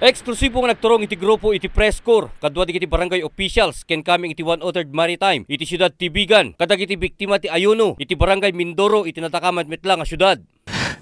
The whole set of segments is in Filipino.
Eksklusibo nga nagturong iti grupo iti press corps, kadwa iti barangay officials, ken kaming iti 103rd Maritime, iti siyudad Tibigan, kadag iti biktima ti Ayuno, iti barangay Mindoro, iti natakamad mitla nga siyudad.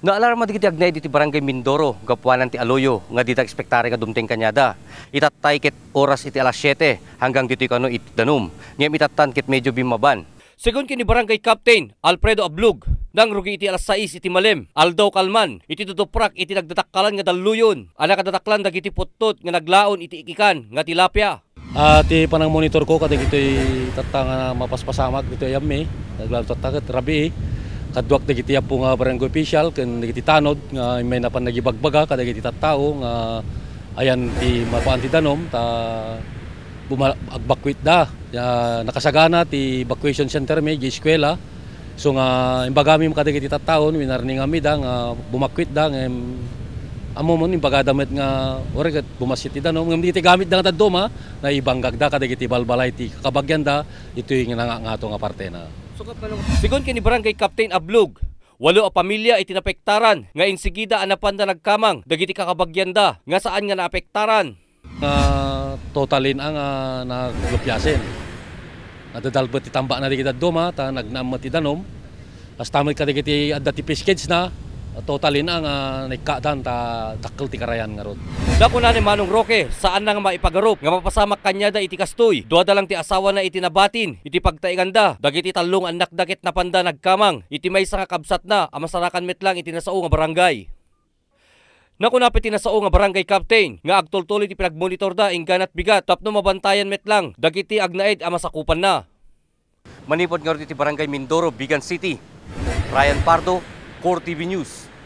Naalarma di kiti agnay iti barangay Mindoro, gapuanan ti Aloyo, nga dita ekspektare nga dumteng kanyada. Itatay ket oras iti alas 7 hanggang dito kano it danum. Ngayon itattan ket medyo bimaban. Segun kini barangay Captain Alfredo Ablug nang rugi iti alas 6 iti malem aldaw kalman iti tutuprak iti nagdatakkalan nga daluyon ana nagdataklan dagiti puttot nga naglaon iti ikikan nga tilapia uh, ti panang monitor ko kadag iti tatta nga mapaspasamak iti ayam naglaon tatta kat rabi kaduak dagiti apo nga barangay official ken dagiti tanod nga may napan nagibagbaga kadag iti tattao nga ayan ti mapaan ti ta agbakwit da ya, nakasagana ti evacuation center may di eskwela so nga imbaga mi makadagiti tattaon winarni nga mi da nga bumakwit da nga amo mo imbaga damit nga oregat bumasit ti da no ngam ti gamit da nga taddo na ibanggag da kadagiti balbalay ti kabagyan da ito yung nga nga nga parte na Sigon kini barangay Captain Ablog, Walo a pamilya itinapektaran nga insigida anapan na nagkamang dagiti kakabagyanda nga saan nga naapektaran. Uh, totalin ang uh, ah, naglupyasin. Nadadalbat itamba na rin kita doma, ta nagnamat idanom. As tamad ka rin adda ti piskage na, totalin ang uh, ah, naikatan ta takkel ti karayan nga rod. Dako na ni Manong Roque, saan nang maipagarup? Nga mapasamak kanya da iti kastoy. Duwa da lang ti asawa na iti nabatin, iti pagtaiganda. Dagiti talong anak dakit na panda nagkamang. Iti may nga kabsat na, amasarakan met lang iti nasao nga barangay na kunapit tinasao nga barangay captain nga agtultuloy ti pinagmonitor da ing ganat bigat tapno mabantayan met lang dagiti agnaed a masakupan na. Manipod nga ti barangay Mindoro, Bigan City. Ryan Pardo, Core TV News.